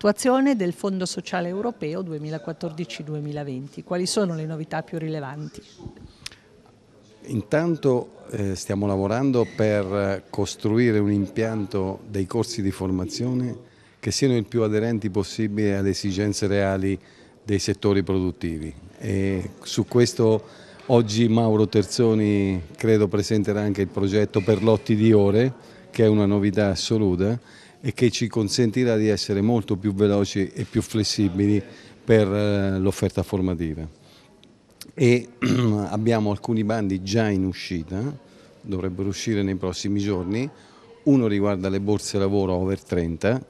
Attuazione del Fondo Sociale Europeo 2014-2020. Quali sono le novità più rilevanti? Intanto eh, stiamo lavorando per costruire un impianto dei corsi di formazione che siano il più aderenti possibile alle esigenze reali dei settori produttivi. E su questo oggi Mauro Terzoni credo presenterà anche il progetto per lotti di ore, che è una novità assoluta e che ci consentirà di essere molto più veloci e più flessibili per eh, l'offerta formativa. E abbiamo alcuni bandi già in uscita, dovrebbero uscire nei prossimi giorni, uno riguarda le borse lavoro over 30,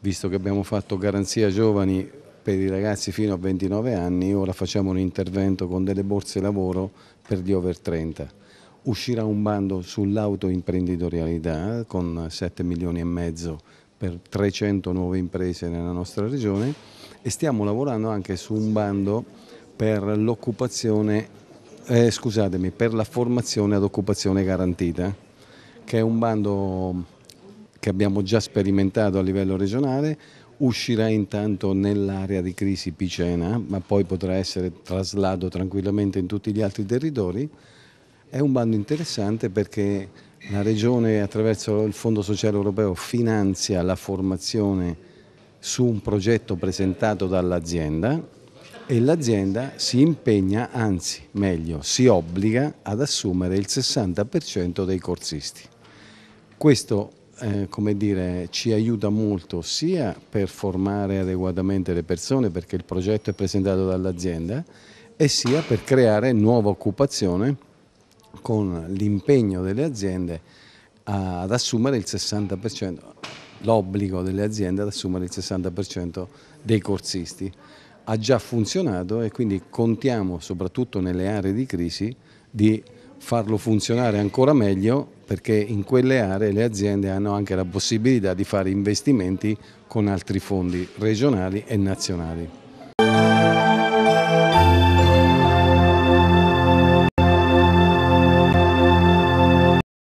visto che abbiamo fatto garanzia giovani per i ragazzi fino a 29 anni, ora facciamo un intervento con delle borse lavoro per gli over 30 uscirà un bando sull'autoimprenditorialità con 7 milioni e mezzo per 300 nuove imprese nella nostra regione e stiamo lavorando anche su un bando per l'occupazione, eh, scusatemi, per la formazione ad occupazione garantita, che è un bando che abbiamo già sperimentato a livello regionale, uscirà intanto nell'area di crisi Picena, ma poi potrà essere traslato tranquillamente in tutti gli altri territori. È un bando interessante perché la Regione attraverso il Fondo Sociale Europeo finanzia la formazione su un progetto presentato dall'azienda e l'azienda si impegna, anzi meglio, si obbliga ad assumere il 60% dei corsisti. Questo eh, come dire, ci aiuta molto sia per formare adeguatamente le persone perché il progetto è presentato dall'azienda e sia per creare nuova occupazione con l'impegno delle aziende ad assumere il 60%, l'obbligo delle aziende ad assumere il 60% dei corsisti. Ha già funzionato e quindi contiamo, soprattutto nelle aree di crisi, di farlo funzionare ancora meglio perché in quelle aree le aziende hanno anche la possibilità di fare investimenti con altri fondi regionali e nazionali.